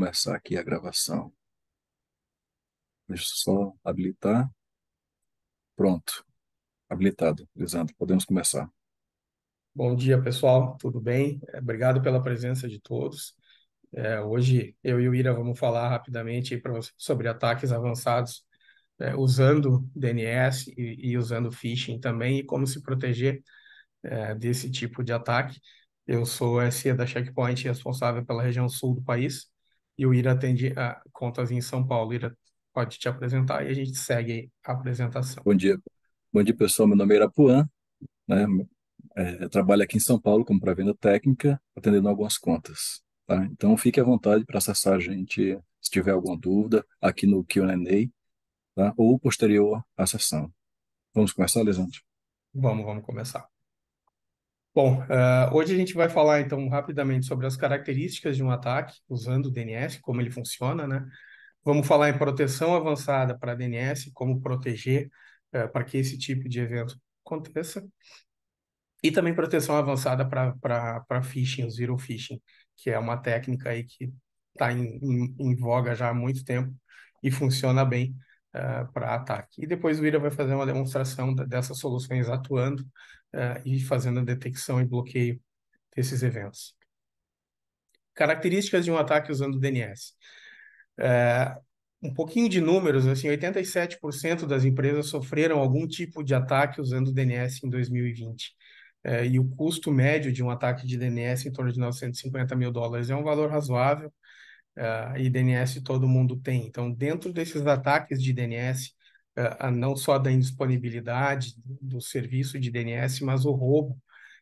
começar aqui a gravação. Deixa eu só habilitar. Pronto. Habilitado, Lisandro. Podemos começar. Bom dia, pessoal. Tudo bem? É, obrigado pela presença de todos. É, hoje, eu e o Ira vamos falar rapidamente sobre ataques avançados é, usando DNS e, e, usando phishing também e como se proteger é, desse tipo de ataque. Eu sou a SE da Checkpoint, responsável pela região sul do país e o Ira atende a contas em São Paulo. Ira, pode te apresentar e a gente segue a apresentação. Bom dia. Bom dia, pessoal. Meu nome é Irapuã. Né? É, trabalho aqui em São Paulo como para venda técnica, atendendo algumas contas. Tá? Então, fique à vontade para acessar a gente se tiver alguma dúvida aqui no Q&A tá? ou posterior à sessão. Vamos começar, Lisandro? Vamos, vamos começar. Bom, uh, hoje a gente vai falar então rapidamente sobre as características de um ataque usando o DNS, como ele funciona, né? Vamos falar em proteção avançada para DNS, como proteger uh, para que esse tipo de evento aconteça. E também proteção avançada para phishing, o zero phishing, que é uma técnica aí que está em, em, em voga já há muito tempo e funciona bem uh, eh, para ataque. Tá e depois o IRA vai fazer uma demonstração da, dessas soluções atuando uh, e fazendo a detecção e bloqueio desses eventos. Características de um ataque usando o DNS. Uh, eh, um pouquinho de números, assim, 87% das empresas sofreram algum tipo de ataque usando o DNS em 2020. e o custo médio de um ataque de DNS em torno de 950 mil dólares é um valor razoável, uh, e DNS todo mundo tem. Então, dentro desses ataques de DNS, uh, ah, ah, não só da indisponibilidade do serviço de DNS, mas o roubo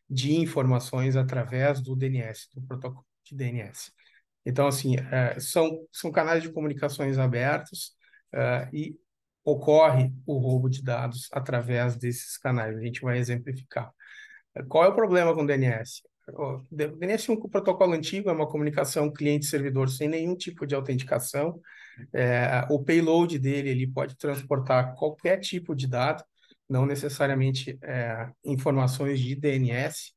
de informações através do DNS, do protocolo de DNS. Então, assim, uh, são, são canais de comunicações abertos e ocorre o roubo de dados através desses canais. A gente vai exemplificar. Qual é o problema com o DNS? O DNS o um protocolo antigo, é uma comunicação cliente-servidor sem nenhum tipo de autenticação. É, o payload dele ele pode transportar qualquer tipo de dado, não necessariamente é, informações de DNS.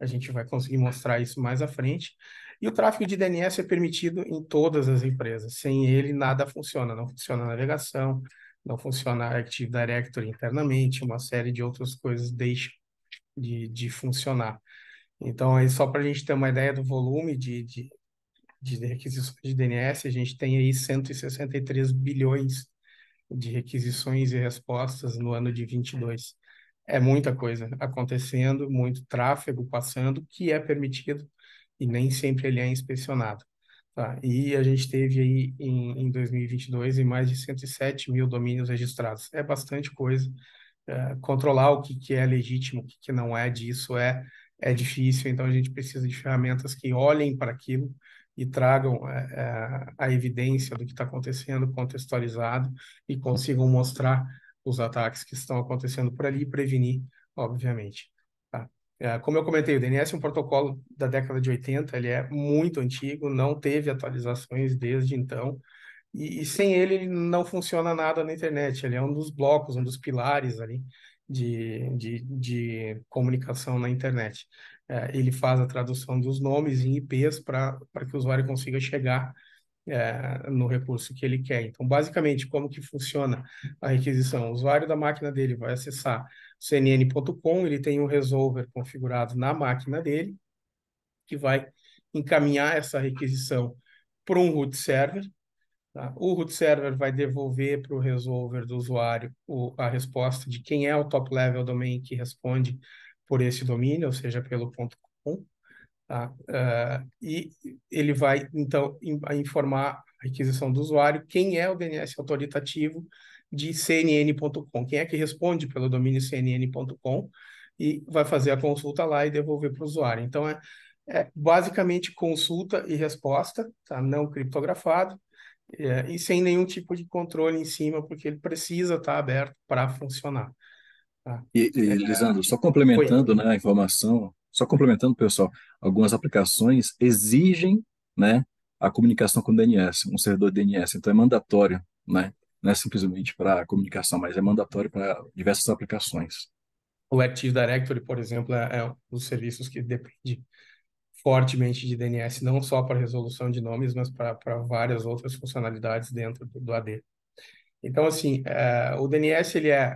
A gente vai conseguir mostrar isso mais à frente. E o tráfego de DNS é permitido em todas as empresas. Sem ele, nada funciona. Não funciona a navegação, não funciona a Active Directory internamente, uma série de outras coisas deixam de, de funcionar. Então, aí só para a gente ter uma ideia do volume de, de, de requisições de DNS, a gente tem aí 163 bilhões de requisições e respostas no ano de 22. É muita coisa acontecendo, muito tráfego passando, que é permitido e nem sempre ele é inspecionado. Tá? E a gente teve aí em, em 2022 em mais de 107 mil domínios registrados. É bastante coisa. É, controlar o que, que é legítimo, o que, que não é disso é é difícil, então a gente precisa de ferramentas que olhem para aquilo e tragam a, é, é, a evidência do que está acontecendo, contextualizado, e consigam mostrar os ataques que estão acontecendo por ali e prevenir, obviamente. Tá? É, como eu comentei, o DNS é um protocolo da década de 80, ele é muito antigo, não teve atualizações desde então, e, e sem ele, ele não funciona nada na internet, ele é um dos blocos, um dos pilares ali de, de, de comunicação na internet. É, ele faz a tradução dos nomes em IPs para que o usuário consiga chegar é, no recurso que ele quer. Então, basicamente, como que funciona a requisição? O usuário da máquina dele vai acessar cnn.com, ele tem um resolver configurado na máquina dele, que vai encaminhar essa requisição para um root server, Tá? O root server vai devolver para o resolver do usuário o, a resposta de quem é o top level domain que responde por esse domínio, ou seja, pelo ponto .com. Tá? Uh, e ele vai, então, in, informar a requisição do usuário quem é o DNS autoritativo de cnn.com, quem é que responde pelo domínio cnn.com e vai fazer a consulta lá e devolver para o usuário. Então, é, é basicamente consulta e resposta, tá? não criptografado, é, e sem nenhum tipo de controle em cima, porque ele precisa estar aberto para funcionar. Tá? E, e é, Lisandro, só complementando né, a informação, só complementando, pessoal, algumas aplicações exigem né, a comunicação com o DNS, um servidor DNS, então é mandatório, né? não é simplesmente para comunicação, mas é mandatório para diversas aplicações. O Active Directory, por exemplo, é, é um dos serviços que depende fortemente de DNS, não só para resolução de nomes, mas para várias outras funcionalidades dentro do, do AD. Então, assim, uh, o DNS ele é,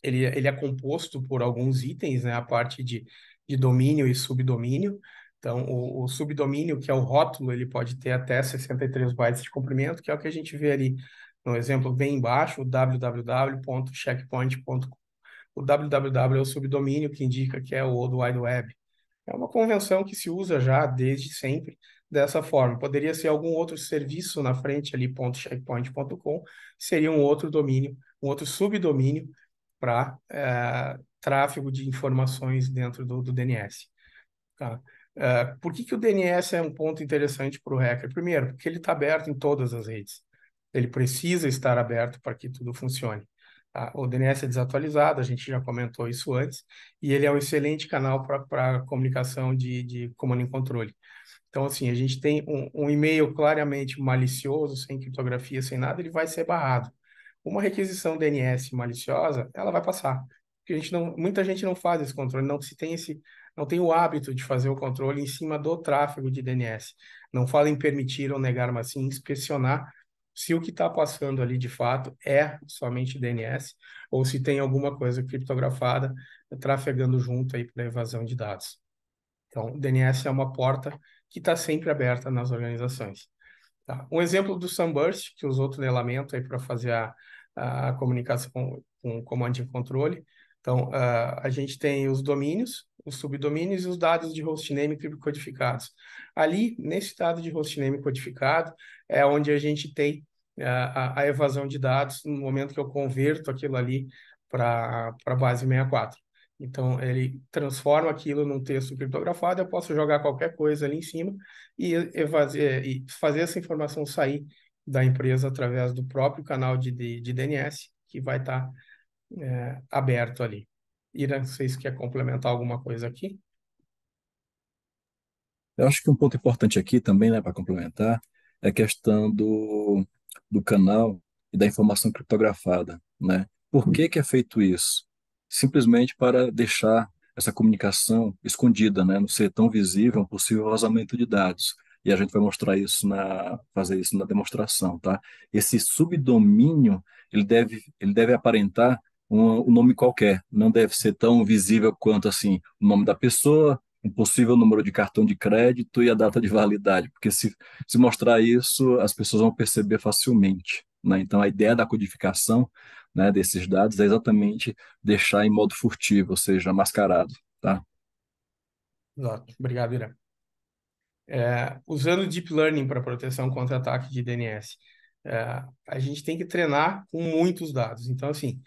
ele, ele é composto por alguns itens, né? A parte de, de domínio e subdomínio. Então, o, o, subdomínio, que é o rótulo, ele pode ter até 63 bytes de comprimento, que é o que a gente vê ali no exemplo bem embaixo, o www.checkpoint.com. O www é o subdomínio que indica que é o World Wide Web. É uma convenção que se usa já desde sempre dessa forma. Poderia ser algum outro serviço na frente ali, .checkpoint.com, seria um outro domínio, um outro subdomínio para é, eh, tráfego de informações dentro do, do DNS. Tá? É, por que, que o DNS é um ponto interessante para o hacker? Primeiro, porque ele está aberto em todas as redes. Ele precisa estar aberto para que tudo funcione. Tá? O DNS é desatualizado, a gente já comentou isso antes, e ele é um excelente canal para comunicação de, de comando e controle. Então, assim, a gente tem um, um e-mail claramente malicioso, sem criptografia, sem nada, ele vai ser barrado. Uma requisição DNS maliciosa, ela vai passar. Porque a gente não, muita gente não faz esse controle, não se tem esse, não tem o hábito de fazer o controle em cima do tráfego de DNS. Não fala em permitir ou negar, mas sim inspecionar se o que está passando ali de fato é somente DNS ou se tem alguma coisa criptografada trafegando junto aí para evasão de dados. Então, DNS é uma porta que está sempre aberta nas organizações. Tá? Um exemplo do Sunburst, que usou tunelamento aí para fazer a, a comunicação com, com comando de controle. Então, uh, a gente tem os domínios, os subdomínios e os dados de hostname codificados. Ali, nesse dado de hostname codificado, é onde a gente tem é, a, a evasão de dados no momento que eu converto aquilo ali para a base 64. Então, ele transforma aquilo num texto criptografado, eu posso jogar qualquer coisa ali em cima e, fazer é, e fazer essa informação sair da empresa através do próprio canal de, de, de DNS, que vai estar tá, é, aberto ali. Ira, vocês quer complementar alguma coisa aqui? Eu acho que um ponto importante aqui também, né, para complementar, é a questão do, do canal e da informação criptografada, né? Por que, que é feito isso? Simplesmente para deixar essa comunicação escondida, né? Não ser tão visível um possível vazamento de dados. E a gente vai mostrar isso na fazer isso na demonstração, tá? Esse subdomínio ele deve ele deve aparentar um, um nome qualquer, não deve ser tão visível quanto assim o nome da pessoa, um possível número de cartão de crédito e a data de validade, porque se, se mostrar isso, as pessoas vão perceber facilmente. Né? Então, a ideia da codificação né, desses dados é exatamente deixar em modo furtivo, ou seja, mascarado. Tá? Exato. Obrigado, Irã. É, usando Deep Learning para proteção contra ataque de DNS, é, a gente tem que treinar com muitos dados. Então, assim,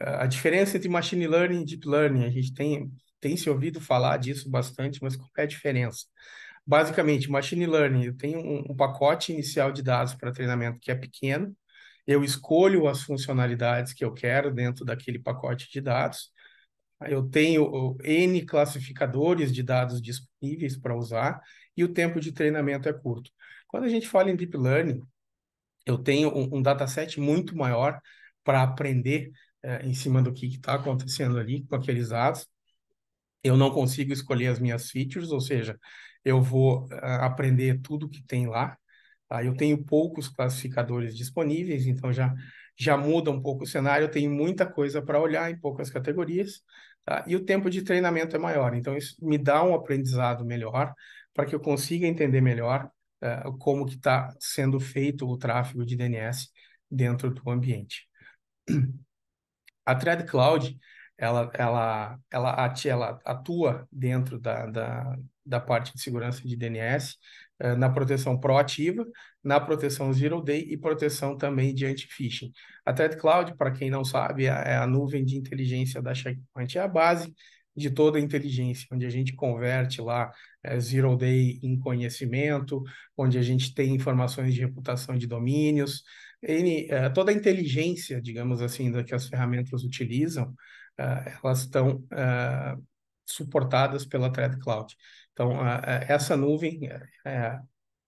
é, a diferença entre Machine Learning e Deep Learning, a gente tem tem se ouvido falar disso bastante, mas qual é a diferença? Basicamente, machine learning, eu tenho um, um pacote inicial de dados para treinamento que é pequeno, eu escolho as funcionalidades que eu quero dentro daquele pacote de dados, eu tenho N classificadores de dados disponíveis para usar e o tempo de treinamento é curto. Quando a gente fala em Deep Learning, eu tenho um, um dataset muito maior para aprender eh, em cima do que está acontecendo ali com aqueles dados eu não consigo escolher as minhas features, ou seja, eu vou ah, aprender tudo que tem lá. Tá? Eu tenho poucos classificadores disponíveis, então já, já muda um pouco o cenário. Eu tenho muita coisa para olhar em poucas categorias, tá? e o tempo de treinamento é maior. Então, isso me dá um aprendizado melhor para que eu consiga entender melhor uh, como que está sendo feito o tráfego de DNS dentro do ambiente. A Thread Cloud ela, ela, ela, ela atua dentro da, da, da parte de segurança de DNS, eh, na proteção proativa, na proteção Zero Day e proteção também de anti-phishing. A Threat Cloud, para quem não sabe, é, é a nuvem de inteligência da Checkpoint, é a base de toda a inteligência, onde a gente converte lá é, Zero Day em conhecimento, onde a gente tem informações de reputação de domínios, N, é, toda a inteligência, digamos assim, da que as ferramentas utilizam, uh, elas estão uh, suportadas pela Thread Cloud. Então, uh, essa nuvem, eh, eh,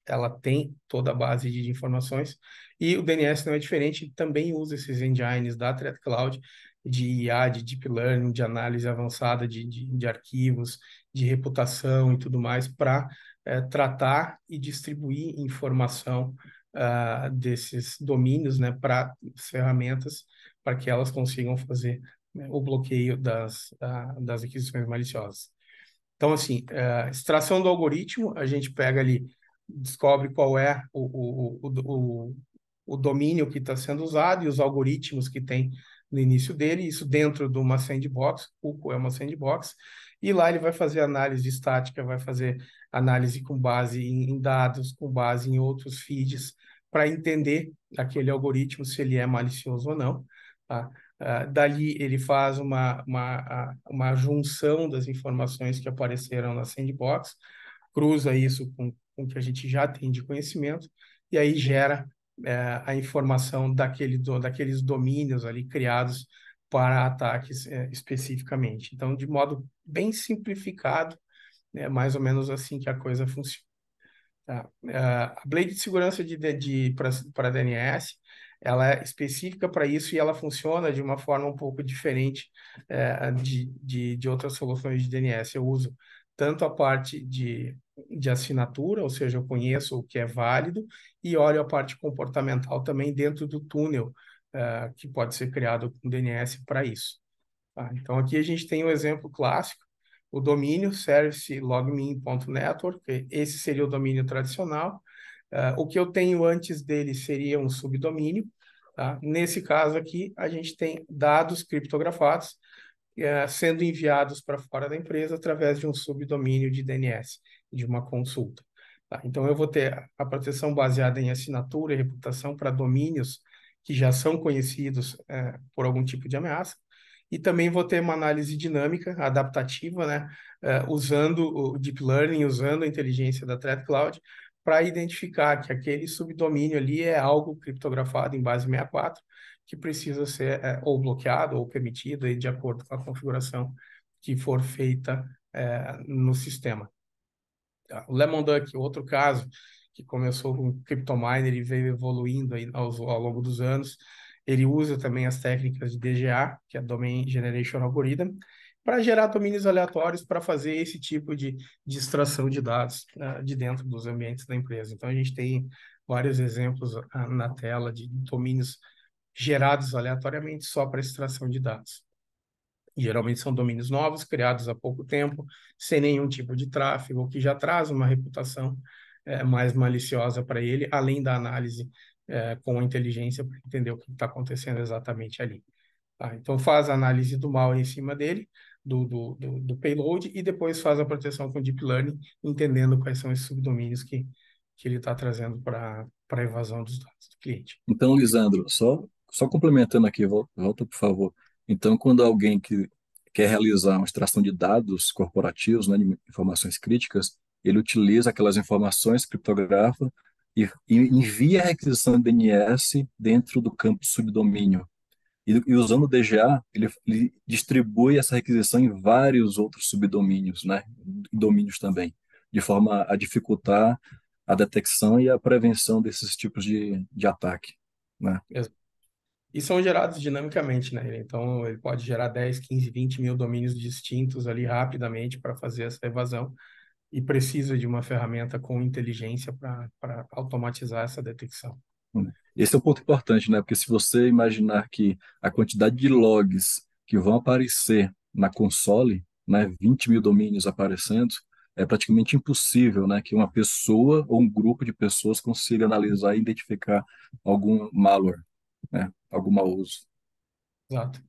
ela tem toda a base de informações e o DNS não é diferente, também usa esses engines da Threat Cloud de IA, de deep learning, de análise avançada de, de, de arquivos, de reputação e tudo mais para é, eh, tratar e distribuir informação uh, desses domínios né, para ferramentas para que elas consigam fazer né, o bloqueio das, das aquisições maliciosas. Então, assim, é, extração do algoritmo, a gente pega ali, descobre qual é o, o, o, o, o domínio que está sendo usado e os algoritmos que tem no início dele, isso dentro de uma sandbox, o Cuco é uma sandbox, e lá ele vai fazer análise estática, vai fazer análise com base em, em dados, com base em outros feeds, para entender aquele algoritmo, se ele é malicioso ou não. Tá? Ah, dali ele faz uma, uma, uma junção das informações que apareceram na sandbox, cruza isso com, com o que a gente já tem de conhecimento e aí gera é, a informação daquele, do, daqueles domínios ali criados para ataques é, especificamente. Então, de modo bem simplificado, é mais ou menos assim que a coisa funciona. Tá? Ah, a Blade de segurança de, de, de para DNS ela é específica para isso e ela funciona de uma forma um pouco diferente é, de, de, de outras soluções de DNS. Eu uso tanto a parte de, de assinatura, ou seja, eu conheço o que é válido, e olho a parte comportamental também dentro do túnel eh, que pode ser criado com DNS para isso. Tá? Então, aqui a gente tem um exemplo clássico, o domínio service.logmin.network, esse seria o domínio tradicional, Uh, o que eu tenho antes dele seria um subdomínio. Tá? Nesse caso aqui, a gente tem dados criptografados uh, sendo enviados para fora da empresa através de um subdomínio de DNS, de uma consulta. Tá? Então, eu vou ter a proteção baseada em assinatura e reputação para domínios que já são conhecidos uh, por algum tipo de ameaça e também vou ter uma análise dinâmica, adaptativa, né? Uh, usando o Deep Learning, usando a inteligência da Threat Cloud, para identificar que aquele subdomínio ali é algo criptografado em base 64 que precisa ser é, ou bloqueado ou permitido aí, de acordo com a configuração que for feita é, no sistema. Ah, o Lemon Duck, outro caso que começou com CryptoMiner e veio evoluindo aí ao, ao longo dos anos, ele usa também as técnicas de DGA, que é Domain Generation Algorithm, para gerar domínios aleatórios para fazer esse tipo de, de extração de dados né, de dentro dos ambientes da empresa. Então, a gente tem vários exemplos ah, na tela de domínios gerados aleatoriamente só para extração de dados. Geralmente são domínios novos, criados há pouco tempo, sem nenhum tipo de tráfego, que já traz uma reputação é, mais maliciosa para ele, além da análise é, com inteligência para entender o que está acontecendo exatamente ali. Tá? Então, faz a análise do mal em cima dele, do, do, do, do payload e depois faz a proteção com deep learning, entendendo quais são esses subdomínios que, que ele está trazendo para a evasão dos dados do cliente. Então, Lisandro, só, só complementando aqui, volta por favor. Então, quando alguém que quer realizar uma extração de dados corporativos, né, de informações críticas, ele utiliza aquelas informações, criptografa e, e envia a requisição de DNS dentro do campo subdomínio. E, e usando o DGA, ele, ele, distribui essa requisição em vários outros subdomínios, né? domínios também, de forma a dificultar a detecção e a prevenção desses tipos de, de ataque. Né? E são gerados dinamicamente, né? Então, ele pode gerar 10, 15, 20 mil domínios distintos ali rapidamente para fazer essa evasão e precisa de uma ferramenta com inteligência para automatizar essa detecção. Hum. Esse é um ponto importante, né? Porque se você imaginar que a quantidade de logs que vão aparecer na console, né, 20 mil domínios aparecendo, é praticamente impossível né, que uma pessoa ou um grupo de pessoas consiga analisar e identificar algum malware, né, algum mau uso. Exato.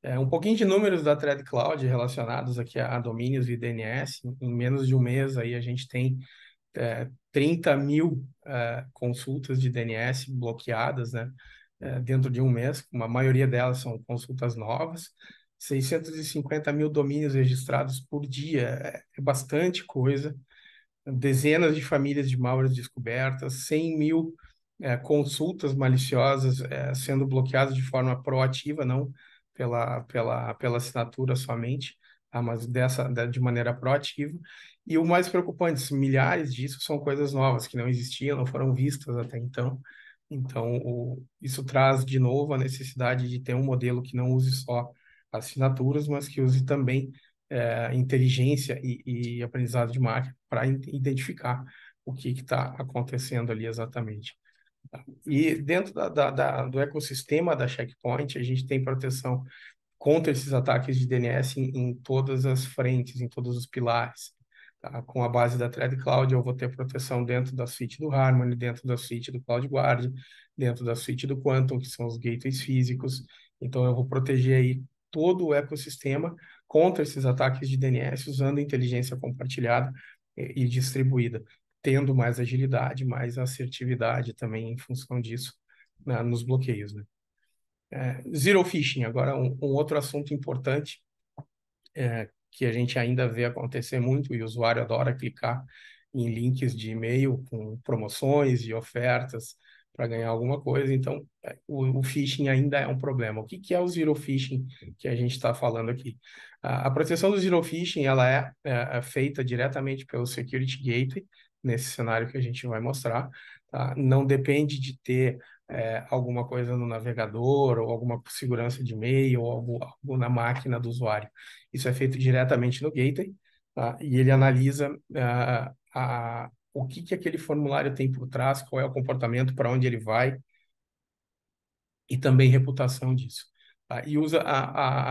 É, um pouquinho de números da Thread Cloud relacionados aqui a domínios e DNS. Em menos de um mês aí a gente tem é, 30 mil é, consultas de DNS bloqueadas, né? É, dentro de um mês, uma maioria delas são consultas novas, 650 mil domínios registrados por dia, é, é bastante coisa, dezenas de famílias de malware descobertas, 100 mil é, consultas maliciosas é, sendo bloqueadas de forma proativa, não pela, pela, pela assinatura somente. Tá? Mas dessa, de maneira proativa. E o mais preocupante, milhares disso são coisas novas que não existiam, não foram vistas até então. Então, o, isso traz de novo a necessidade de ter um modelo que não use só assinaturas, mas que use também é, inteligência e, e, aprendizado de máquina para identificar o que está acontecendo ali exatamente. E dentro da, da, da, do ecossistema da Checkpoint, a gente tem proteção contra esses ataques de DNS em, em todas as frentes, em todos os pilares. Tá? Com a base da Thread Cloud, eu vou ter proteção dentro da suite do Harmony, dentro da suite do Cloud Guard, dentro da suite do Quantum, que são os gateways físicos. Então, eu vou proteger aí todo o ecossistema contra esses ataques de DNS, usando inteligência compartilhada e, e distribuída, tendo mais agilidade, mais assertividade também em função disso nos bloqueios. Né? É, zero phishing, agora um, um outro assunto importante é, que a gente ainda vê acontecer muito e o usuário adora clicar em links de e-mail com promoções e ofertas para ganhar alguma coisa. Então, é, o, o, phishing ainda é um problema. O que, que é o zero phishing que a gente está falando aqui? A, a, proteção do zero phishing ela é, é, é, feita diretamente pelo Security Gateway nesse cenário que a gente vai mostrar. Tá? Não depende de ter é, alguma coisa no navegador ou alguma segurança de e-mail ou algo, algo, na máquina do usuário. Isso é feito diretamente no Gateway tá? e ele analisa uh, a, o que, que aquele formulário tem por trás, qual é o comportamento, para onde ele vai e também reputação disso. Tá? E usa a,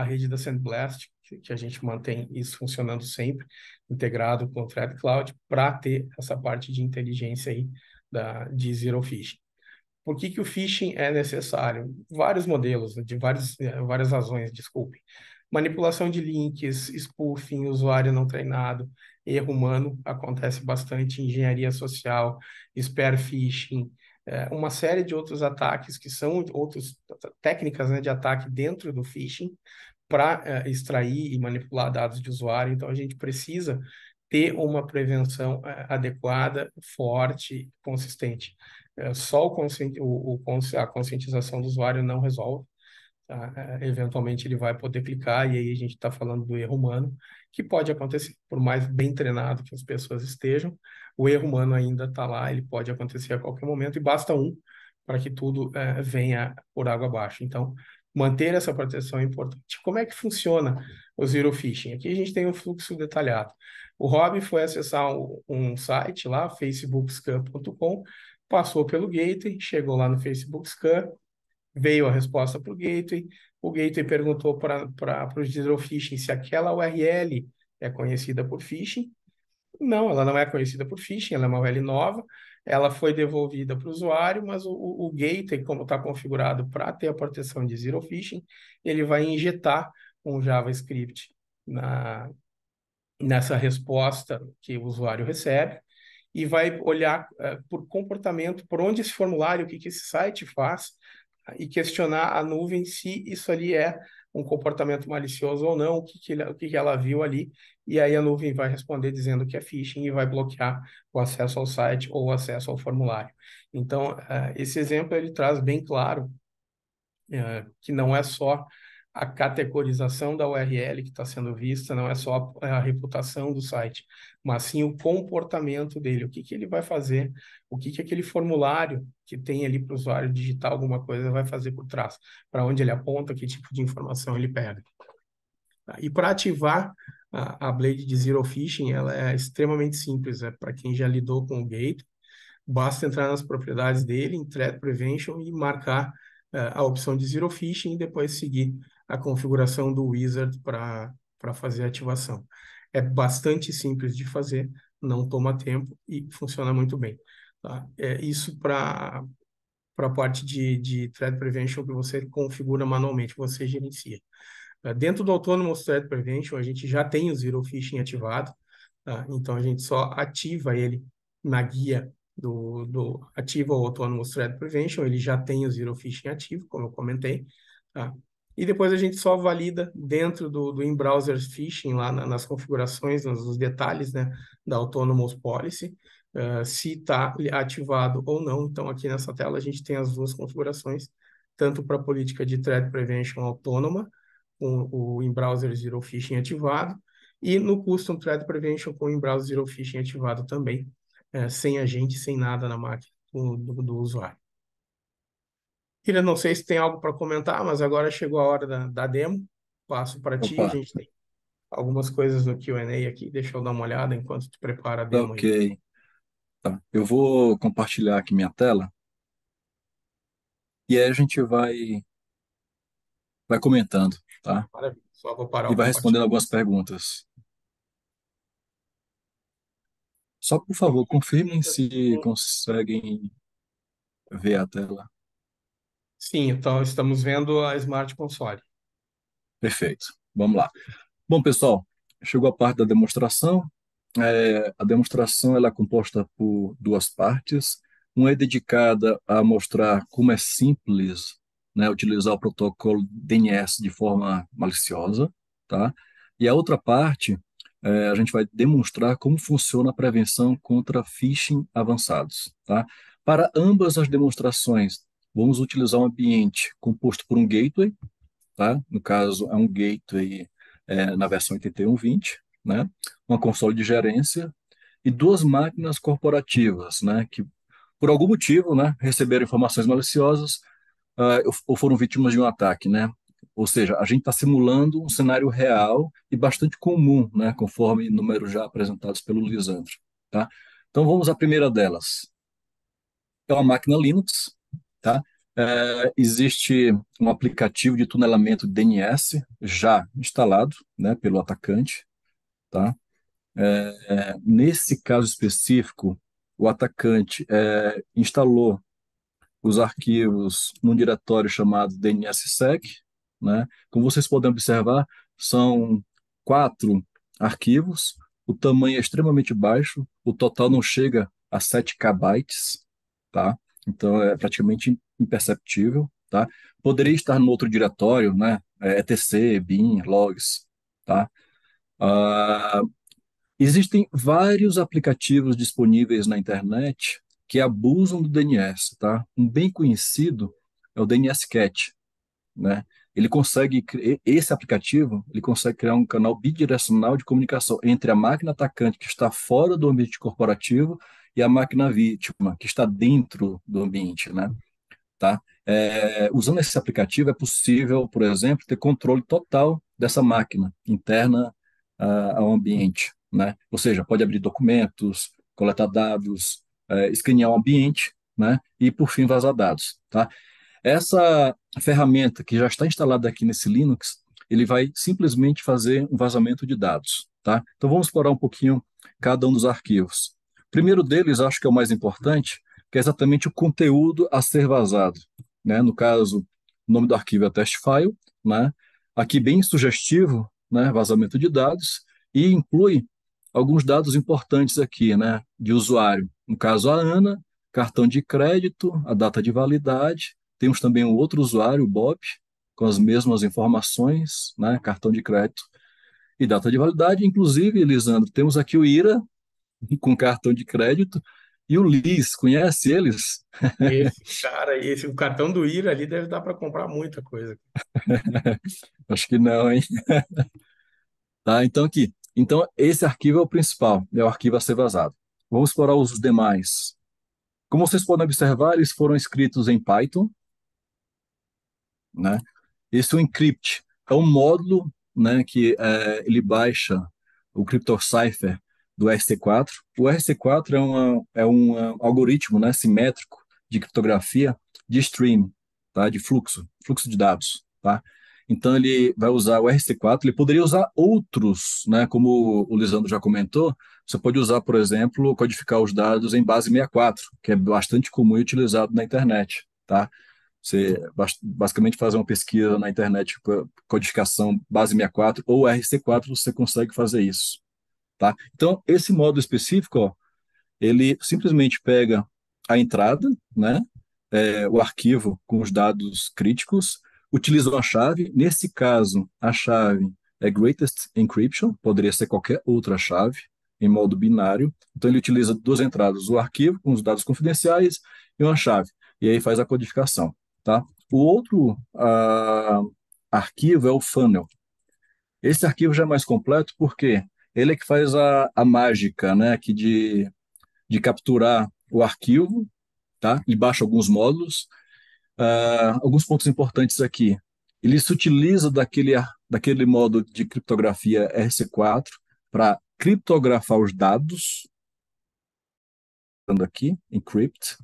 a, a rede da Sandblast, que a gente mantém isso funcionando sempre, integrado com o ThreadCloud, para ter essa parte de inteligência aí da, de Zero Phishing. Por que, que o phishing é necessário? Vários modelos, de várias, eh, várias razões, desculpem. Manipulação de links, spoofing, usuário não treinado, erro humano, acontece bastante, engenharia social, spear phishing, eh, uma série de outros ataques que são outras técnicas né, de ataque dentro do phishing para eh, extrair e manipular dados de usuário. Então, a gente precisa ter uma prevenção adequada, forte, consistente. É, só o consciente, o, o, a conscientização do usuário não resolve. Tá? É, eventualmente ele vai poder clicar, e aí a gente está falando do erro humano, que pode acontecer, por mais bem treinado que as pessoas estejam, o erro humano ainda está lá, ele pode acontecer a qualquer momento, e basta um para que tudo é, venha por água abaixo. Então, manter essa proteção é importante. Como é que funciona o Zero Phishing? Aqui a gente tem um fluxo detalhado. O Rob foi acessar um, um site lá, facebookscan.com, passou pelo gateway, chegou lá no Facebook Scan, veio a resposta para o gateway, o gateway perguntou para os digital phishing se aquela URL é conhecida por phishing. Não, ela não é conhecida por phishing, ela é uma URL nova, ela foi devolvida para o usuário, mas o, o gateway, como está configurado para ter a proteção de zero phishing, ele vai injetar um JavaScript na, nessa resposta que o usuário recebe, e vai olhar uh, por comportamento, por onde esse formulário, o que, que esse site faz, e questionar a nuvem se isso ali é um comportamento malicioso ou não, o que, que, ele, o que, que ela viu ali, e aí a nuvem vai responder dizendo que é phishing e vai bloquear o acesso ao site ou o acesso ao formulário. Então, uh, esse exemplo ele traz bem claro uh, que não é só a categorização da URL que está sendo vista, não é só a, é a, reputação do site, mas sim o comportamento dele, o que, que ele vai fazer, o que, que aquele formulário que tem ali para o usuário digitar alguma coisa vai fazer por trás, para onde ele aponta, que tipo de informação ele pega. E para ativar a, a Blade de Zero Phishing, ela é extremamente simples, é para quem já lidou com o Gate, basta entrar nas propriedades dele, em Threat Prevention e marcar eh, a opção de Zero Phishing e depois seguir a configuração do wizard para fazer a ativação. É bastante simples de fazer, não toma tempo e funciona muito bem. Tá? É isso para a parte de, de threat prevention que você configura manualmente, você gerencia. É, dentro do Autonomous Threat Prevention, a gente já tem o Zero Phishing ativado, tá? então a gente só ativa ele na guia do, do ativa o Autonomous Threat Prevention, ele já tem o Zero Phishing ativo, como eu comentei, tá? e depois a gente só valida dentro do, do in-browser phishing, lá na, nas configurações, nos, nos, detalhes né, da Autonomous Policy, uh, se está ativado ou não. Então, aqui nessa tela, a gente tem as duas configurações, tanto para a política de Threat Prevention autônoma, com o in-browser Zero Phishing ativado, e no Custom Threat Prevention com o in-browser Zero Phishing ativado também, uh, sem agente, sem nada na máquina do, do, do usuário. Queria, não sei se tem algo para comentar, mas agora chegou a hora da, da demo. Passo para ti. A gente tem algumas coisas no Q&A aqui. Deixa eu dar uma olhada enquanto tu prepara a demo. Ok. Aí. Tá. Eu vou compartilhar aqui minha tela. E aí a gente vai, vai comentando, tá? Maravilha. Só vou parar. E vai respondendo algumas perguntas. Só, por favor, confirmem se conseguem ver a tela. Sim, então estamos vendo a Smart Console. Perfeito. Vamos lá. Bom, pessoal, chegou a parte da demonstração. É, a demonstração ela é composta por duas partes. Uma é dedicada a mostrar como é simples né, utilizar o protocolo DNS de forma maliciosa, tá? E a outra parte, é, a gente vai demonstrar como funciona a prevenção contra phishing avançados, tá? Para ambas as demonstrações, vamos utilizar um ambiente composto por um gateway, tá? no caso é um gateway é, na versão 8120, né? uma console de gerência e duas máquinas corporativas, né? que por algum motivo né, receberam informações maliciosas uh, ou foram vítimas de um ataque. Né? Ou seja, a gente está simulando um cenário real e bastante comum, né, conforme números já apresentados pelo Lisandro. Tá? Então vamos à primeira delas. É uma máquina Linux, Tá? É, existe um aplicativo de tunelamento DNS já instalado né, pelo atacante. Tá? É, nesse caso específico, o atacante é, instalou os arquivos num diretório chamado DNSSEC. Né? Como vocês podem observar, são quatro arquivos, o tamanho é extremamente baixo, o total não chega a 7 KB, tá? então é praticamente imperceptível, tá? Poderia estar no outro diretório, né? ETC, é, é bin, logs, tá? Uh, existem vários aplicativos disponíveis na internet que abusam do DNS, tá? Um bem conhecido é o DNS Cat, né? Ele consegue esse aplicativo, ele consegue criar um canal bidirecional de comunicação entre a máquina atacante que está fora do ambiente corporativo e a máquina vítima, que está dentro do ambiente, né? Tá? É, usando esse aplicativo é possível, por exemplo, ter controle total dessa máquina interna ao ambiente, né? Ou seja, pode abrir documentos, coletar dados, é, escanear o ambiente, né? E por fim vazar dados, tá? Essa ferramenta que já está instalada aqui nesse Linux, ele vai simplesmente fazer um vazamento de dados, tá? Então vamos explorar um pouquinho cada um dos arquivos primeiro deles, acho que é o mais importante, que é exatamente o conteúdo a ser vazado. Né? No caso, o nome do arquivo é test file, né? aqui bem sugestivo, né? vazamento de dados, e inclui alguns dados importantes aqui né? de usuário. No caso, a Ana, cartão de crédito, a data de validade, temos também um outro usuário, o Bob, com as mesmas informações, né? cartão de crédito e data de validade. Inclusive, Elisandro, temos aqui o IRA, com cartão de crédito. E o Liz, conhece eles? Esse cara, esse o cartão do IRA ali deve dar para comprar muita coisa. Acho que não, hein? tá, então aqui. Então, esse arquivo é o principal, é o arquivo a ser vazado. Vamos explorar os demais. Como vocês podem observar, eles foram escritos em Python. Né? Esse o é Encrypt é um módulo né, que é, ele baixa o CryptoCypher do RC4. O RC4 é, uma, é, é um algoritmo né, simétrico de criptografia de stream, tá? de fluxo, fluxo de dados. Tá? Então ele vai usar o RC4, ele poderia usar outros, né? como o Lisandro já comentou, você pode usar, por exemplo, codificar os dados em base 64, que é bastante comum e utilizado na internet. Tá? Você basicamente fazer uma pesquisa na internet, tipo, codificação base 64 ou RC4, você consegue fazer isso. Tá? Então, esse modo específico, ó, ele simplesmente pega a entrada, né, é, o arquivo com os dados críticos, utiliza uma chave, nesse caso, a chave é Greatest Encryption, poderia ser qualquer outra chave, em modo binário. Então, ele utiliza duas entradas, o arquivo com os dados confidenciais e uma chave, e aí faz a codificação. Tá? O outro arquivo é o funnel. Esse arquivo já é mais completo porque ele é que faz a, a mágica, né, aqui de, de capturar o arquivo, tá? E baixa alguns módulos. Uh, alguns pontos importantes aqui. Ele se utiliza daquele, daquele modo de criptografia RC4 para criptografar os dados, aqui, encrypt,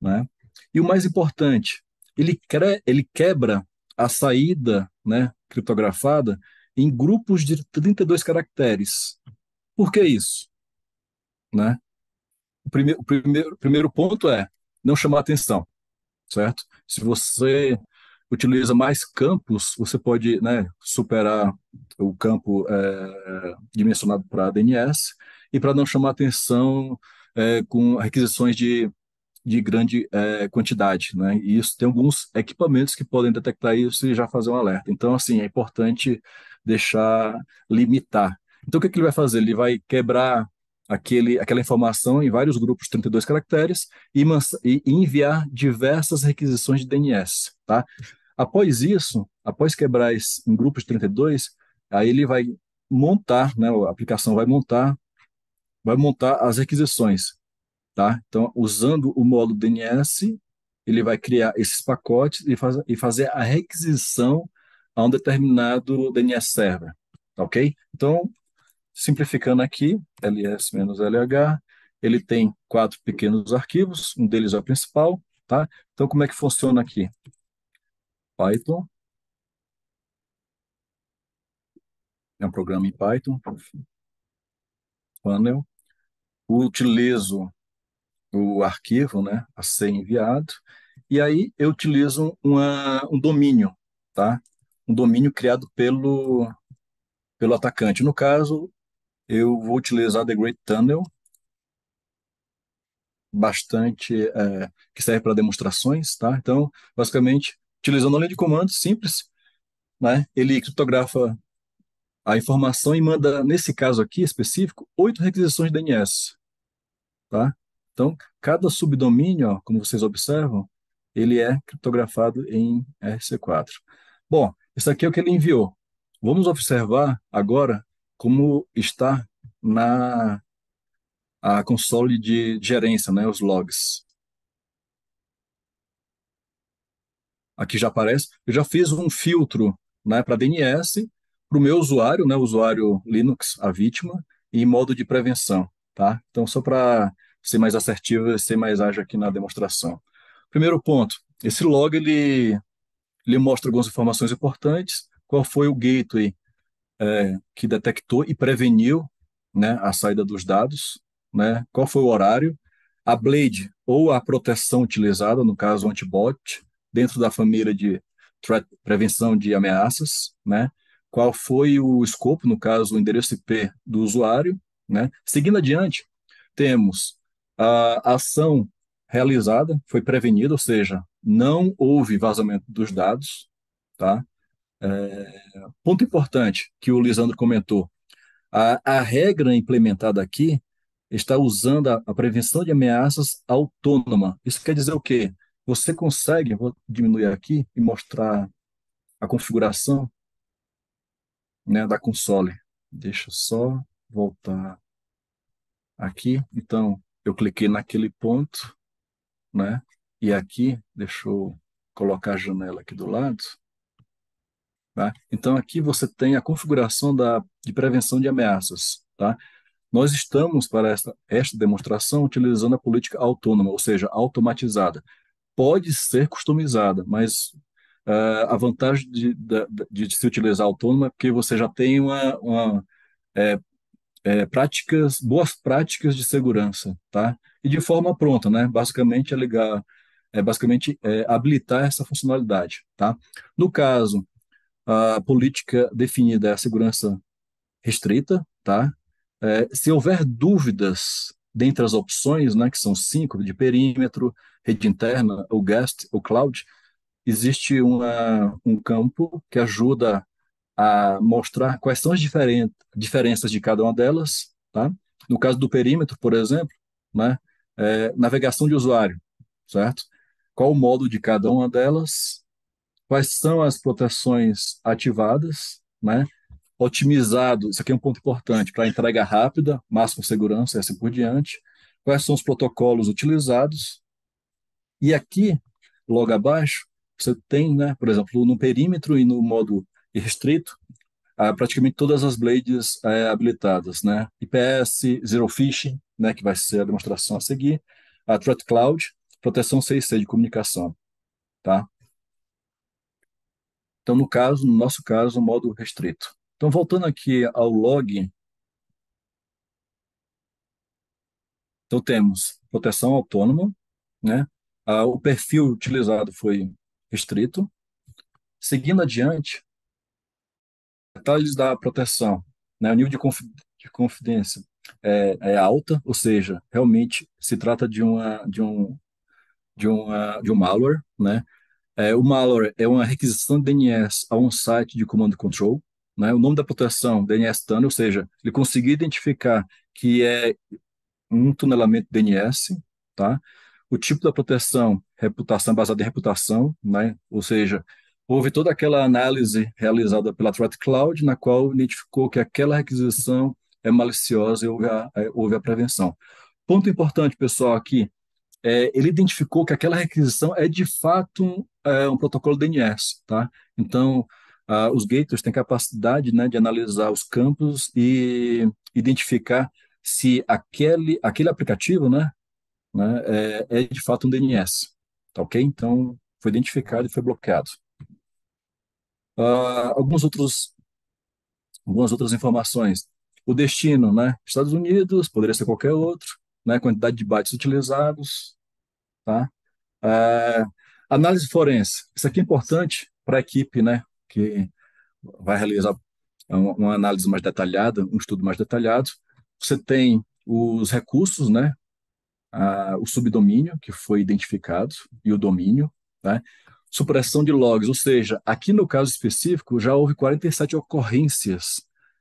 né? E o mais importante, ele, cre ele quebra a saída, né, criptografada em grupos de 32 caracteres. Por que isso? Né? O, primeiro o primeiro, primeiro ponto é não chamar atenção, certo? Se você utiliza mais campos, você pode né, superar o campo é, dimensionado para DNS e para não chamar atenção é, com requisições de de grande é, quantidade, né? E isso tem alguns equipamentos que podem detectar isso e já fazer um alerta. Então, assim, é importante deixar limitar. Então, o que, é que ele vai fazer? Ele vai quebrar aquele, aquela informação em vários grupos, 32 caracteres, e, e enviar diversas requisições de DNS, tá? Após isso, após quebrar esse, em grupos de 32, aí ele vai montar, né, a aplicação vai montar, vai montar as requisições. Tá? Então, usando o módulo DNS, ele vai criar esses pacotes e, faz, e fazer a requisição a um determinado DNS server, tá ok? Então, simplificando aqui, ls-lh, ele tem quatro pequenos arquivos, um deles é o principal, tá? Então, como é que funciona aqui? Python. É um programa em Python. Panel. Utilizo o arquivo né, a ser enviado, e aí eu utilizo uma, um domínio, tá? um domínio criado pelo, pelo atacante. No caso, eu vou utilizar The Great Tunnel, bastante é, que serve para demonstrações, tá? Então, basicamente, utilizando a linha de comando simples, né? Ele criptografa a informação e manda, nesse caso aqui específico, oito requisições de DNS, tá? Então, cada subdomínio, ó, como vocês observam, ele é criptografado em RC4. Bom, isso aqui é o que ele enviou. Vamos observar agora como está na a console de gerência, né, os logs. Aqui já aparece. Eu já fiz um filtro né, para DNS para o meu usuário, né, o usuário Linux, a vítima, em modo de prevenção. Tá? Então, só para ser mais assertivo, ser mais ágil aqui na demonstração. Primeiro ponto, esse log ele, ele mostra algumas informações importantes, qual foi o gateway é, que detectou e preveniu né, a saída dos dados, né, qual foi o horário, a blade ou a proteção utilizada, no caso o antibot, dentro da família de prevenção de ameaças, né, qual foi o escopo, no caso o endereço IP do usuário. Né. Seguindo adiante, temos a ação realizada foi prevenida, ou seja, não houve vazamento dos dados. Tá? É, ponto importante que o Lisandro comentou: a, a regra implementada aqui está usando a, a, prevenção de ameaças autônoma. Isso quer dizer o quê? Você consegue, vou diminuir aqui e mostrar a configuração né, da console. Deixa eu só voltar aqui. Então, eu cliquei naquele ponto, né? E aqui, deixa eu colocar a janela aqui do lado. Tá? Então, aqui você tem a configuração da, de prevenção de ameaças. Tá? Nós estamos, para esta, esta demonstração, utilizando a política autônoma, ou seja, automatizada. Pode ser customizada, mas uh, a vantagem de, de, de, se utilizar autônoma é que você já tem uma, uma é, é, práticas, boas práticas de segurança, tá? E de forma pronta, né? Basicamente é ligar, é basicamente é, habilitar essa funcionalidade, tá? No caso, a política definida é a segurança restrita, tá? É, se houver dúvidas dentre as opções, né, que são cinco, de perímetro, rede interna, o guest, o cloud, existe uma, um campo que ajuda a mostrar quais são as diferenças de cada uma delas. Tá? No caso do perímetro, por exemplo, né? É, navegação de usuário, certo? Qual o modo de cada uma delas? Quais são as proteções ativadas, né? Otimizado, isso aqui é um ponto importante, para entrega rápida, máxima segurança e assim por diante. Quais são os protocolos utilizados? E aqui, logo abaixo, você tem, né, por exemplo, no perímetro e no modo e restrito a praticamente todas as blades é, habilitadas, né? IPS, Zero Phishing, né, que vai ser a demonstração a seguir, a Threat Cloud, proteção CC de comunicação, tá? Então, no caso, no nosso caso, modo restrito. Então, voltando aqui ao log, então temos proteção autônoma, né? Ah, o perfil utilizado foi restrito. Seguindo adiante, detalhes da proteção, né, o nível de, conf, de confidência é, é, alta, ou seja, realmente se trata de uma de um de uma de um malware, né? É, o malware é uma requisição de DNS a um site de comando control, né? O nome da proteção DNS tunnel, ou seja, ele conseguiu identificar que é um tunelamento DNS, tá? O tipo da proteção, reputação baseada em reputação, né? Ou seja, houve toda aquela análise realizada pela Threat Cloud, na qual identificou que aquela requisição é maliciosa e houve a, é, houve a prevenção. Ponto importante, pessoal, aqui, é, ele identificou que aquela requisição é de fato um, é, um protocolo DNS, tá? Então, os gateways têm capacidade né, de analisar os campos e identificar se aquele, aquele aplicativo né, né, é, é de fato um DNS, tá ok? Então, foi identificado e foi bloqueado. Uh, alguns outros, algumas outras informações. O destino, né? Estados Unidos, poderia ser qualquer outro, né? Quantidade de bytes utilizados, tá? Uh, análise forense. Isso aqui é importante para a equipe, né? Que vai realizar uma, análise mais detalhada, um estudo mais detalhado. Você tem os recursos, né? Uh, o subdomínio que foi identificado e o domínio, né? supressão de logs, ou seja, aqui no caso específico já houve 47 ocorrências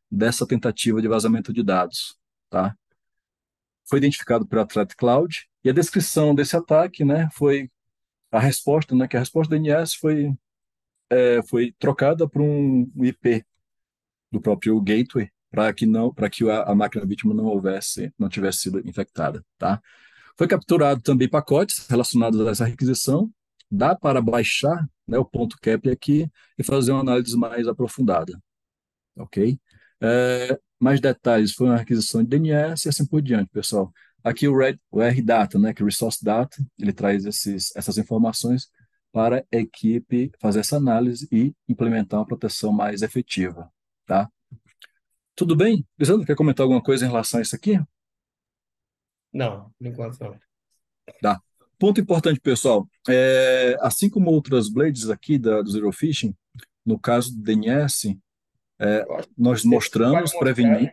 dessa tentativa de vazamento de dados, tá? Foi identificado pela Threat Cloud e a descrição desse ataque, né, foi a resposta, né, que a resposta do DNS foi é, foi trocada por um IP do próprio gateway para que não, para que a, a máquina vítima não houvesse, não tivesse sido infectada, tá? Foi capturado também pacotes relacionados a essa requisição dá para baixar né, o ponto cap aqui e fazer uma análise mais aprofundada. Ok? É, mais detalhes foi uma requisição de DNS e assim por diante, pessoal. Aqui o, Red, o RData, né, que é o Resource Data, ele traz esses, essas informações para a equipe fazer essa análise e implementar uma proteção mais efetiva. Tá? Tudo bem? Lisandro, quer comentar alguma coisa em relação a isso aqui? Não, por enquanto não. Tá. Ponto importante, pessoal. É, assim como outras blades aqui da, do Zero Fishing, no caso do DNS, é, nós mostramos, prevenimos.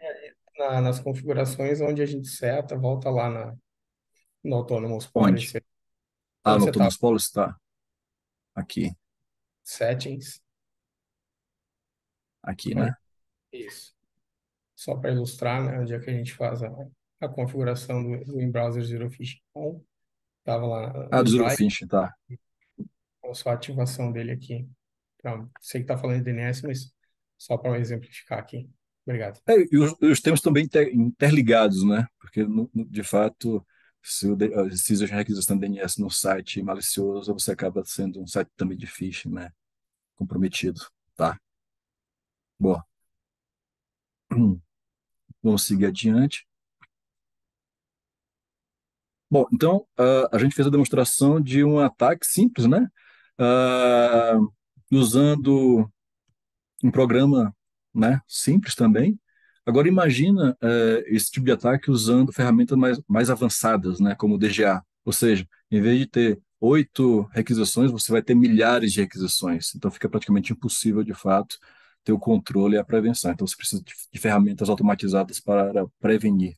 Na, nas configurações onde a gente seta, volta lá na, no Autonomous Policy. Onde? Ah, no tá? Autonomous tá? Policy está. Aqui. Settings. Aqui, é. né? Isso. Só para ilustrar, né, onde é que a gente faz a, a configuração do, do in-browser Zero Fishing. On. Estava lá. Ah, do Finch, tá. Então, só a ativação dele aqui. Então, sei que está falando de DNS, mas só para exemplificar aqui. Obrigado. É, e os, os temas também interligados, né? Porque, no, no, de fato, se o Decision eh, requisitando DNS no site malicioso, você acaba sendo um site também de phishing, né? Comprometido, tá? Boa. Vamos seguir adiante. Bom, então uh, a gente fez a demonstração de um ataque simples, né? Uh, usando um programa né, simples também. Agora imagina uh, esse tipo de ataque usando ferramentas mais, mais avançadas, né, como o DGA. Ou seja, em vez de ter oito requisições, você vai ter milhares de requisições. Então fica praticamente impossível, de fato, ter o controle e a prevenção. Então você precisa de, de ferramentas automatizadas para prevenir.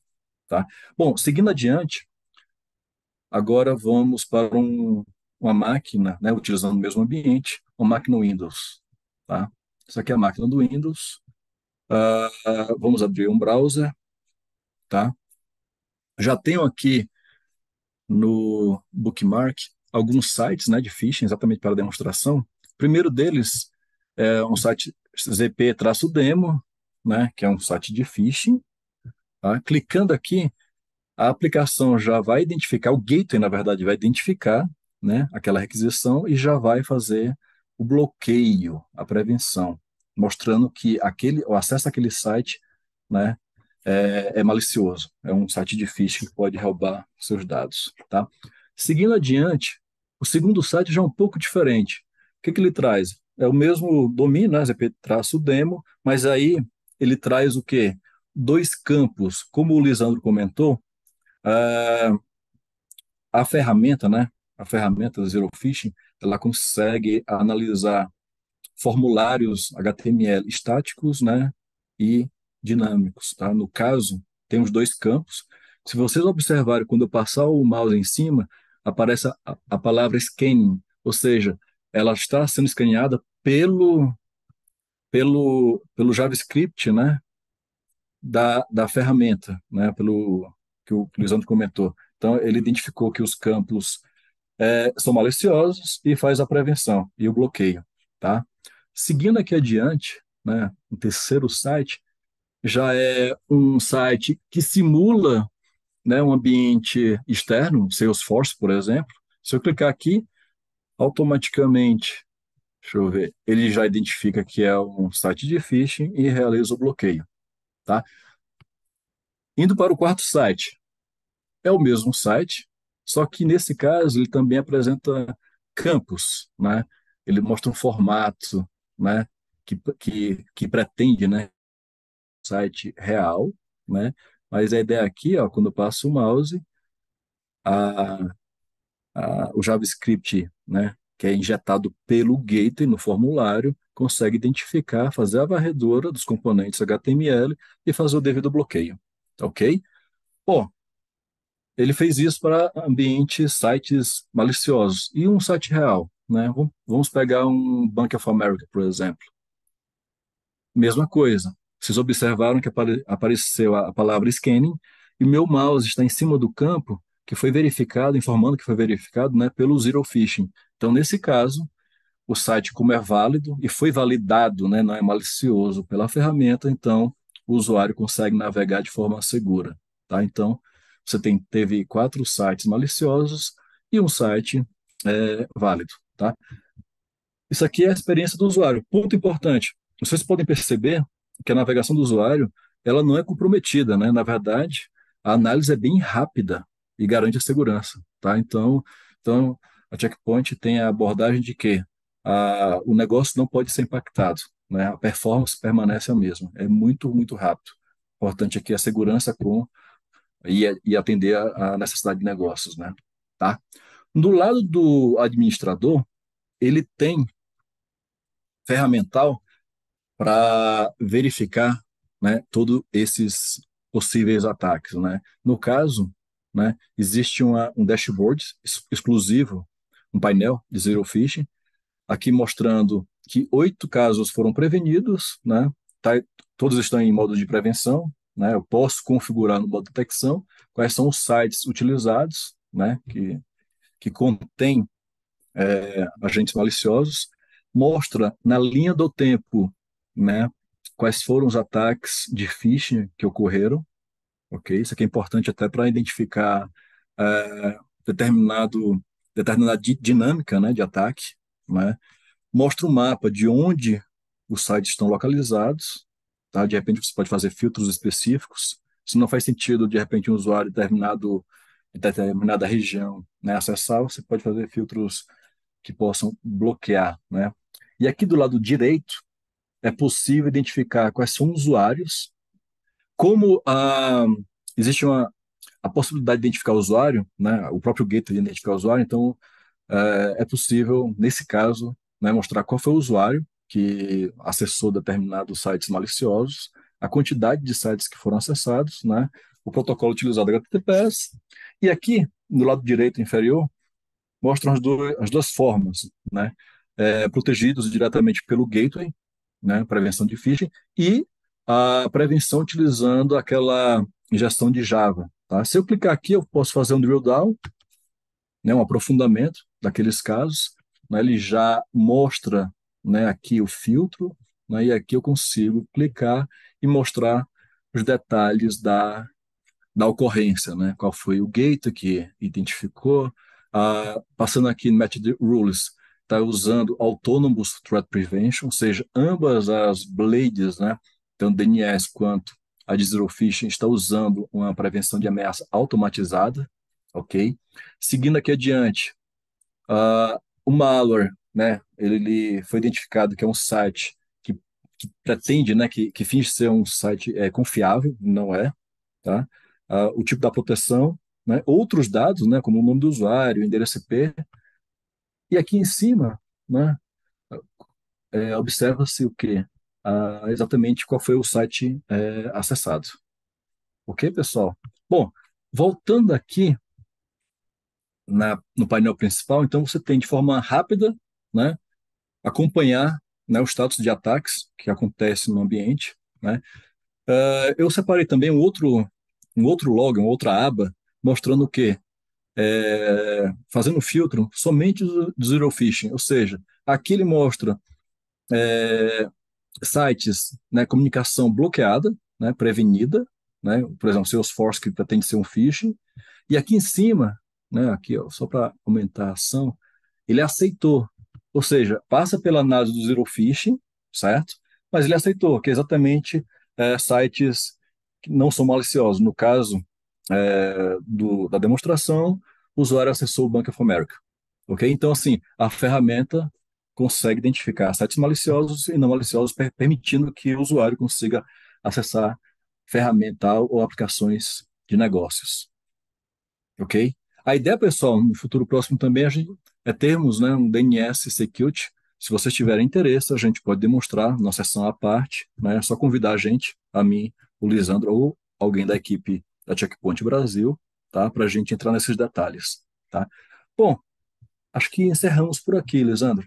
Tá? Bom, seguindo adiante, Agora vamos para um, uma máquina, né, utilizando o mesmo ambiente, uma máquina Windows. Tá? Essa aqui é a máquina do Windows. Uh, vamos abrir um browser. Tá? Já tenho aqui no bookmark alguns sites né, de phishing, exatamente para demonstração. O primeiro deles é um site zp-demo, né, que é um site de phishing. Tá? Clicando aqui, a aplicação já vai identificar, o gateway, na verdade, vai identificar né, aquela requisição e já vai fazer o bloqueio, a prevenção, mostrando que aquele, o acesso àquele site né, é, é malicioso, é um site de phishing que pode roubar seus dados. Tá? Seguindo adiante, o segundo site já é um pouco diferente. O que, que ele traz? É o mesmo domínio, né, zp-demo, mas aí ele traz o quê? Dois campos, como o Lisandro comentou, Uh, a ferramenta, né? A ferramenta Zero Phishing, ela consegue analisar formulários HTML estáticos, né? E dinâmicos, tá? No caso, temos dois campos. Se vocês observarem, quando eu passar o mouse em cima, aparece a, a palavra scanning, ou seja, ela está sendo escaneada pelo pelo pelo JavaScript, né? Da, da ferramenta, né? Pelo que o Lisandro comentou. Então, ele identificou que os campos é, são maliciosos e faz a prevenção e o bloqueio. Tá? Seguindo aqui adiante, né, o terceiro site já é um site que simula né, um ambiente externo, Salesforce, por exemplo. Se eu clicar aqui, automaticamente, deixa eu ver, ele já identifica que é um site de phishing e realiza o bloqueio. Tá? Indo para o quarto site, é o mesmo site, só que nesse caso ele também apresenta campos, né? Ele mostra um formato, né? Que, que, que pretende, né? Site real, né? Mas a ideia aqui, ó, quando eu passo o mouse, a, a, o JavaScript, né? Que é injetado pelo gateway no formulário, consegue identificar, fazer a varredura dos componentes HTML e fazer o devido bloqueio, tá ok? Bom, ele fez isso para ambientes, sites maliciosos e um site real. Né? Vamos pegar um Bank of America, por exemplo. Mesma coisa. Vocês observaram que apare apareceu a palavra scanning e meu mouse está em cima do campo que foi verificado, informando que foi verificado né, pelo Zero Phishing. Então, nesse caso, o site, como é válido e foi validado, né, não é malicioso pela ferramenta, então o usuário consegue navegar de forma segura. Tá? Então, você tem, teve quatro sites maliciosos e um site é, válido, tá? Isso aqui é a experiência do usuário. Ponto importante. Vocês podem perceber que a navegação do usuário ela não é comprometida, né? Na verdade, a análise é bem rápida e garante a segurança, tá? Então, então a checkpoint tem a abordagem de que a, o negócio não pode ser impactado, né? A performance permanece a mesma. É muito, muito rápido. Importante aqui é a segurança com e, e atender a, a necessidade de negócios, né? Tá? Do lado do administrador, ele tem ferramental para verificar né, todos esses possíveis ataques. Né? No caso, né, existe uma, um dashboard exclusivo, um painel de Zero Phishing, aqui mostrando que oito casos foram prevenidos, né? Tá, todos estão em modo de prevenção, né? Eu posso configurar no bot detecção quais são os sites utilizados, né? Que, que contém é, agentes maliciosos, mostra na linha do tempo, né? Quais foram os ataques de phishing que ocorreram, ok? Isso aqui é importante até para identificar é, determinado determinada dinâmica, né? De ataque, né? Mostra o um mapa de onde os sites estão localizados, Tá? De repente, você pode fazer filtros específicos. Se não faz sentido, de repente, um usuário determinado, determinada região né, acessar, você pode fazer filtros que possam bloquear. Né? E aqui do lado direito, é possível identificar quais são os usuários, como ah, existe uma, a possibilidade de identificar o usuário, né, o próprio gateway identificar o usuário, então eh, é possível, nesse caso, né, mostrar qual foi o usuário que acessou determinados sites maliciosos, a quantidade de sites que foram acessados, né, o protocolo utilizado é HTTPS. E aqui, no lado direito inferior, mostram as, duas, as duas formas, né, é, protegidos diretamente pelo gateway, né, prevenção de phishing, e a prevenção utilizando aquela injeção de Java. Tá? Se eu clicar aqui, eu posso fazer um drill down, né, um aprofundamento daqueles casos. Né, ele já mostra né? Aqui o filtro, né? E aqui eu consigo clicar e mostrar os detalhes da, da ocorrência, né? Qual foi o gate que identificou? Ah, passando aqui no Method Rules, está usando Autonomous Threat Prevention, ou seja, ambas as blades, né? Tanto DNS quanto a zero Phishing está usando uma prevenção de ameaça automatizada, ok? Seguindo aqui adiante, uh, o malware né? Ele foi identificado que é um site que, que pretende, né, que, que finge ser um site é, confiável, não é, tá? Ah, o tipo da proteção, né? Outros dados, né, como o nome do usuário, endereço IP. E aqui em cima, né, é, observa-se o que Ah, exatamente qual foi o site é, acessado. Ok, pessoal? Bom, voltando aqui na, no painel principal, então você tem de forma rápida né, acompanhar né, o status de ataques que acontece no ambiente. Né. Uh, eu separei também um outro, um outro log, uma outra aba, mostrando o quê? É, fazendo um filtro somente do Zero Phishing, ou seja, aqui ele mostra é, sites, né, comunicação bloqueada, né, prevenida, né, por exemplo, Salesforce que pretende ser um phishing, e aqui em cima, né, aqui ó, só para aumentar a ação, ele aceitou, ou seja, passa pela análise do Zero Phishing, certo? Mas ele aceitou, que é exatamente é, sites que não são maliciosos. No caso é, do, da demonstração, o usuário acessou o Bank of America. Ok? Então, assim, a ferramenta consegue identificar sites maliciosos e não maliciosos, per permitindo que o usuário consiga acessar ferramental ou aplicações de negócios. Ok? A ideia, pessoal, no futuro próximo também a gente é termos né, um DNS Security. Se vocês tiverem interesse, a gente pode demonstrar na sessão à parte. Né? É só convidar a gente, a mim, o Lisandro ou alguém da equipe da Checkpoint Brasil, tá? para a gente entrar nesses detalhes. Tá? Bom, acho que encerramos por aqui, Lisandro.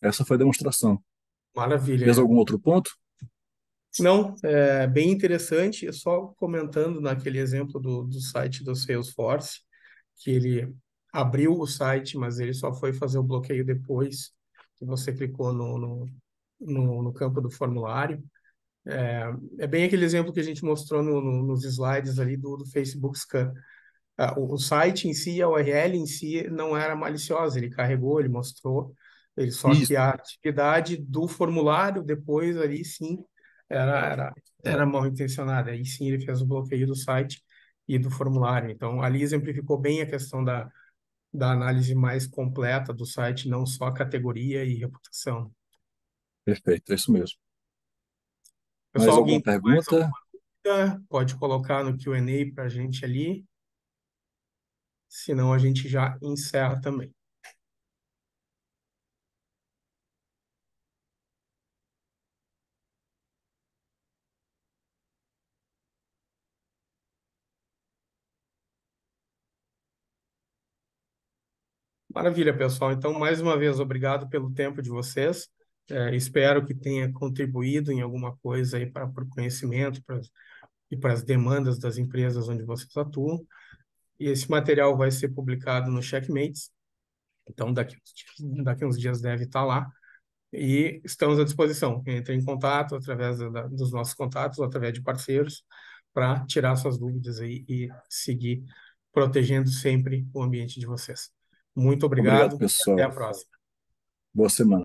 Essa foi a demonstração. Maravilha. Fez algum outro ponto? Não, é bem interessante. Só comentando naquele exemplo do, do site do Salesforce, que ele abriu o site, mas ele só foi fazer o bloqueio depois que você clicou no, no, no, no campo do formulário. É, é, bem aquele exemplo que a gente mostrou no, no, nos slides ali do, do Facebook Scan. Ah, o, o, site em si, a URL em si, não era maliciosa, ele carregou, ele mostrou, ele só Isso. que a atividade do formulário depois ali sim era, era, era mal intencionada, aí sim ele fez o bloqueio do site e do formulário. Então ali exemplificou bem a questão da, da análise mais completa do site, não só categoria e reputação. Perfeito, é isso mesmo. Pessoal, mais alguém alguma pergunta? pode colocar no QA para a gente ali. Senão a gente já encerra também. Maravilha, pessoal. Então, mais uma vez, obrigado pelo tempo de vocês. É, espero que tenha contribuído em alguma coisa aí para o conhecimento pra, e para as demandas das empresas onde vocês atuam. E esse material vai ser publicado no Checkmates. Então, daqui, daqui uns dias deve estar lá. E estamos à disposição. Entre em contato através da, dos nossos contatos, através de parceiros, para tirar suas dúvidas aí e seguir protegendo sempre o ambiente de vocês. Muito obrigado. obrigado pessoal. Até a próxima. Boa semana.